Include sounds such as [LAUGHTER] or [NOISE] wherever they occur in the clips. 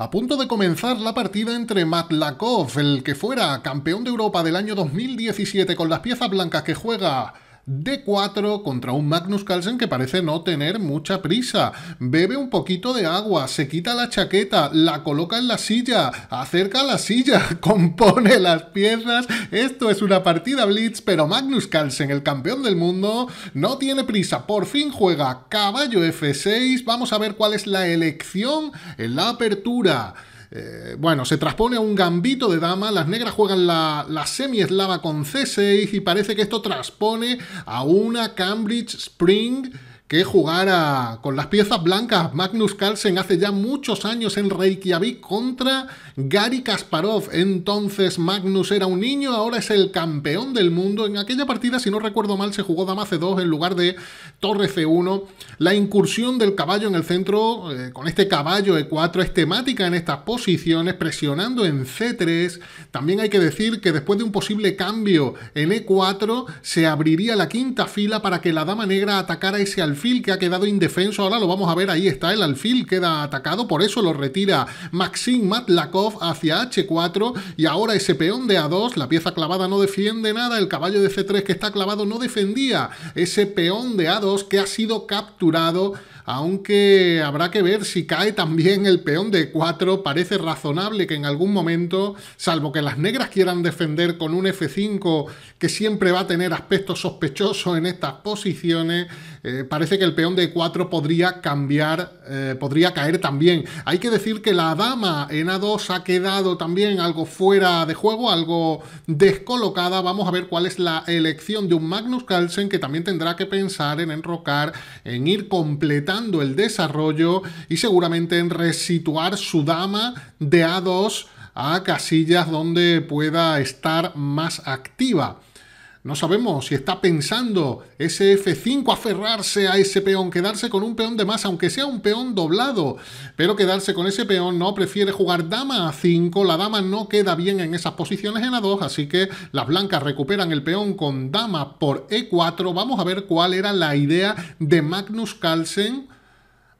a punto de comenzar la partida entre Matlakov, el que fuera campeón de Europa del año 2017 con las piezas blancas que juega D4 contra un Magnus Carlsen que parece no tener mucha prisa. Bebe un poquito de agua, se quita la chaqueta, la coloca en la silla, acerca la silla, [LAUGHS] compone las piezas. Esto es una partida blitz, pero Magnus Carlsen, el campeón del mundo, no tiene prisa. Por fin juega caballo F6. Vamos a ver cuál es la elección en la apertura. Eh, bueno, se transpone a un gambito de dama, las negras juegan la, la semi-eslava con C6 y parece que esto transpone a una Cambridge Spring que jugara con las piezas blancas Magnus Carlsen hace ya muchos años en Reykjavik contra Gary Kasparov. Entonces Magnus era un niño, ahora es el campeón del mundo. En aquella partida, si no recuerdo mal, se jugó Dama C2 en lugar de Torre C1. La incursión del caballo en el centro eh, con este caballo E4 es temática en estas posiciones, presionando en C3. También hay que decir que después de un posible cambio en E4 se abriría la quinta fila para que la dama negra atacara ese alfiler que ha quedado indefenso. Ahora lo vamos a ver, ahí está, el alfil queda atacado, por eso lo retira Maxim Matlakov hacia H4 y ahora ese peón de A2, la pieza clavada no defiende nada, el caballo de C3 que está clavado no defendía ese peón de A2 que ha sido capturado aunque habrá que ver si cae también el peón de 4, parece razonable que en algún momento, salvo que las negras quieran defender con un F5 que siempre va a tener aspectos sospechosos en estas posiciones, eh, parece que el peón de 4 podría cambiar, eh, podría caer también. Hay que decir que la dama en A2 ha quedado también algo fuera de juego, algo descolocada. Vamos a ver cuál es la elección de un Magnus Carlsen que también tendrá que pensar en enrocar, en ir completando el desarrollo y seguramente en resituar su dama de A2 a casillas donde pueda estar más activa. No sabemos si está pensando ese F5 aferrarse a ese peón, quedarse con un peón de más, aunque sea un peón doblado, pero quedarse con ese peón no, prefiere jugar dama a 5, la dama no queda bien en esas posiciones en A2, así que las blancas recuperan el peón con dama por E4, vamos a ver cuál era la idea de Magnus Carlsen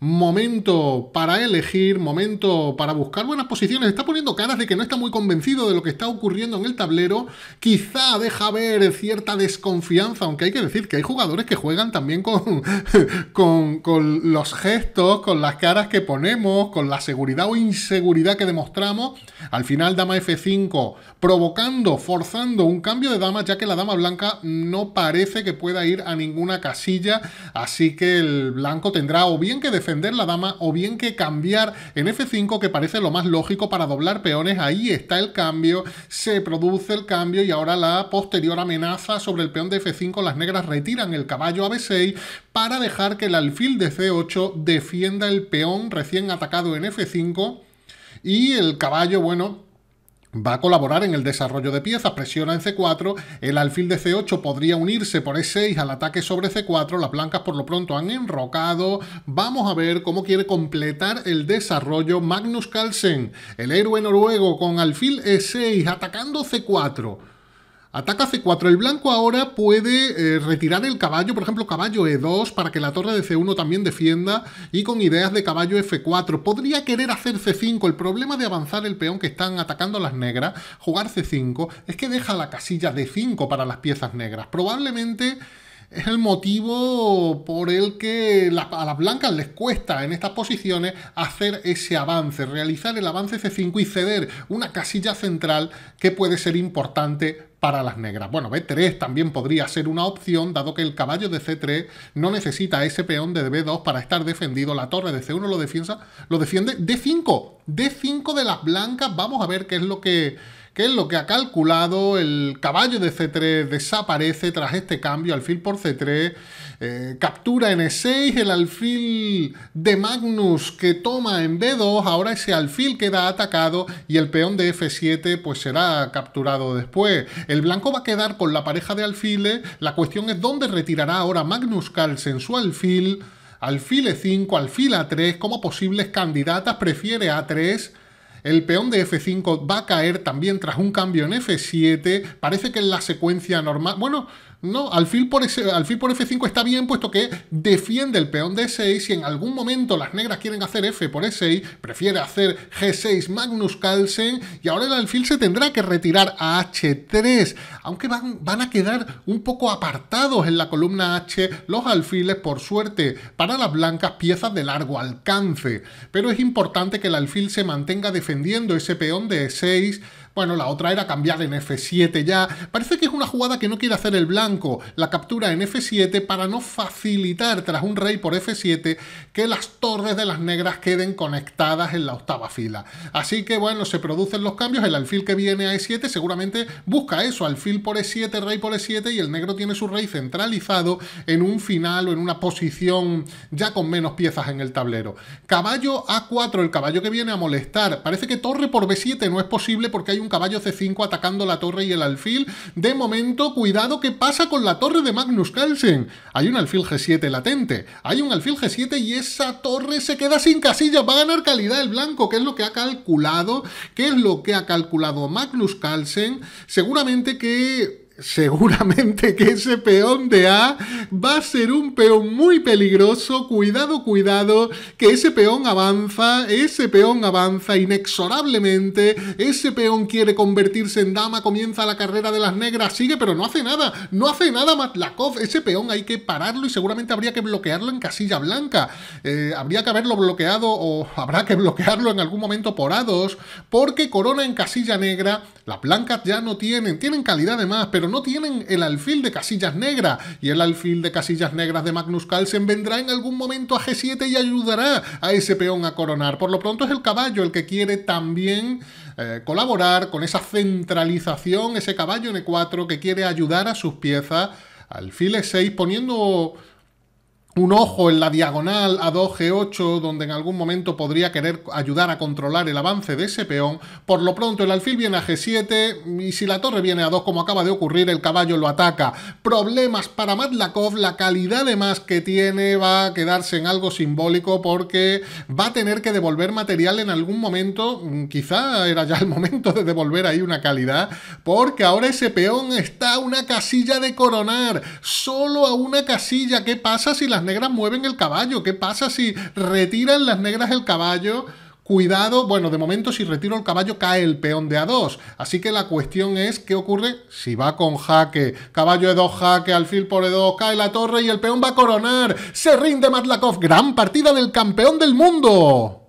momento para elegir, momento para buscar buenas posiciones. Está poniendo caras de que no está muy convencido de lo que está ocurriendo en el tablero. Quizá deja ver cierta desconfianza, aunque hay que decir que hay jugadores que juegan también con, [LAUGHS] con, con los gestos, con las caras que ponemos, con la seguridad o inseguridad que demostramos. Al final, dama F5 provocando, forzando un cambio de dama, ya que la dama blanca no parece que pueda ir a ninguna casilla. Así que el blanco tendrá o bien que defender la dama o bien que cambiar en F5 que parece lo más lógico para doblar peones. Ahí está el cambio, se produce el cambio y ahora la posterior amenaza sobre el peón de F5. Las negras retiran el caballo a B6 para dejar que el alfil de C8 defienda el peón recién atacado en F5 y el caballo, bueno, va a colaborar en el desarrollo de piezas, presiona en C4, el alfil de C8 podría unirse por E6 al ataque sobre C4, las blancas por lo pronto han enrocado, vamos a ver cómo quiere completar el desarrollo Magnus Carlsen, el héroe noruego con alfil E6 atacando C4. Ataca C4. El blanco ahora puede eh, retirar el caballo, por ejemplo, caballo E2, para que la torre de C1 también defienda, y con ideas de caballo F4. Podría querer hacer C5. El problema de avanzar el peón que están atacando las negras, jugar C5, es que deja la casilla de 5 para las piezas negras. Probablemente es el motivo por el que a las blancas les cuesta en estas posiciones hacer ese avance, realizar el avance C5 y ceder una casilla central que puede ser importante para las negras. Bueno, B3 también podría ser una opción, dado que el caballo de C3 no necesita ese peón de B2 para estar defendido. La torre de C1 lo, lo defiende D5. D5 de las blancas. Vamos a ver qué es lo que que es lo que ha calculado. El caballo de C3 desaparece tras este cambio, alfil por C3, eh, captura en E6, el alfil de Magnus que toma en B2, ahora ese alfil queda atacado y el peón de F7 pues será capturado después. El blanco va a quedar con la pareja de alfiles, la cuestión es dónde retirará ahora Magnus Carlsen su alfil alfil E5, alfil A3, como posibles candidatas, prefiere A3 el peón de F5 va a caer también tras un cambio en F7. Parece que es la secuencia normal... Bueno, no, alfil por, por F5 está bien, puesto que defiende el peón de 6 e y en algún momento las negras quieren hacer F por E6, prefiere hacer G6 Magnus Carlsen y ahora el alfil se tendrá que retirar a H3, aunque van, van a quedar un poco apartados en la columna H los alfiles, por suerte, para las blancas piezas de largo alcance. Pero es importante que el alfil se mantenga defendiendo ese peón de E6 bueno, la otra era cambiar en F7 ya. Parece que es una jugada que no quiere hacer el blanco, la captura en F7 para no facilitar tras un rey por F7 que las torres de las negras queden conectadas en la octava fila. Así que bueno, se producen los cambios, el alfil que viene a E7 seguramente busca eso, alfil por E7, rey por E7 y el negro tiene su rey centralizado en un final o en una posición ya con menos piezas en el tablero. Caballo A4, el caballo que viene a molestar. Parece que torre por B7 no es posible porque hay un caballo C5 atacando la torre y el alfil. De momento, cuidado ¿qué pasa con la torre de Magnus Carlsen. Hay un alfil G7 latente, hay un alfil G7 y esa torre se queda sin casillas. Va a ganar calidad el blanco, que es lo que ha calculado, que es lo que ha calculado Magnus Carlsen. Seguramente que seguramente que ese peón de A va a ser un peón muy peligroso. Cuidado, cuidado, que ese peón avanza, ese peón avanza inexorablemente, ese peón quiere convertirse en dama, comienza la carrera de las negras, sigue, pero no hace nada, no hace nada Matlakov. Ese peón hay que pararlo y seguramente habría que bloquearlo en casilla blanca. Eh, habría que haberlo bloqueado o habrá que bloquearlo en algún momento por A2, porque corona en casilla negra, las blancas ya no tienen, tienen calidad de más, pero no tienen el alfil de casillas negras. Y el alfil de casillas negras de Magnus Carlsen vendrá en algún momento a G7 y ayudará a ese peón a coronar. Por lo pronto es el caballo el que quiere también eh, colaborar con esa centralización, ese caballo en e 4 que quiere ayudar a sus piezas. Alfil E6 poniendo un ojo en la diagonal a 2G8 donde en algún momento podría querer ayudar a controlar el avance de ese peón. Por lo pronto el alfil viene a G7 y si la torre viene a 2 como acaba de ocurrir el caballo lo ataca. Problemas para Matlakov, la calidad de más que tiene va a quedarse en algo simbólico porque va a tener que devolver material en algún momento, mm, quizá era ya el momento de devolver ahí una calidad, porque ahora ese peón está a una casilla de coronar, solo a una casilla. ¿Qué pasa si la negras mueven el caballo. ¿Qué pasa si retiran las negras el caballo? Cuidado, bueno, de momento si retiro el caballo cae el peón de A2. Así que la cuestión es, ¿qué ocurre si va con jaque? Caballo de 2 jaque, alfil por E2, cae la torre y el peón va a coronar. Se rinde Matlakov. Gran partida del campeón del mundo.